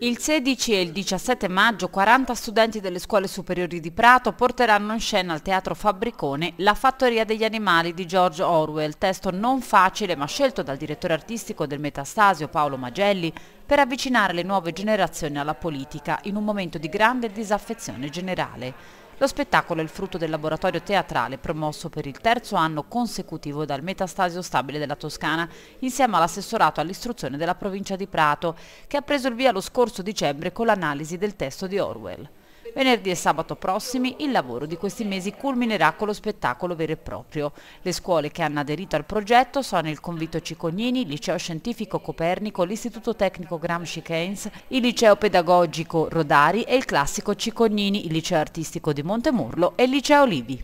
Il 16 e il 17 maggio 40 studenti delle scuole superiori di Prato porteranno in scena al Teatro Fabbricone La fattoria degli animali di George Orwell, testo non facile ma scelto dal direttore artistico del Metastasio Paolo Magelli per avvicinare le nuove generazioni alla politica in un momento di grande disaffezione generale. Lo spettacolo è il frutto del laboratorio teatrale promosso per il terzo anno consecutivo dal Metastasio Stabile della Toscana insieme all'assessorato all'istruzione della provincia di Prato, che ha preso il via lo scorso dicembre con l'analisi del testo di Orwell. Venerdì e sabato prossimi il lavoro di questi mesi culminerà con lo spettacolo vero e proprio. Le scuole che hanno aderito al progetto sono il Convito Cicognini, il Liceo Scientifico Copernico, l'Istituto Tecnico Gramsci Keynes, il Liceo Pedagogico Rodari e il Classico Cicognini, il Liceo Artistico di Montemurlo e il Liceo Livi.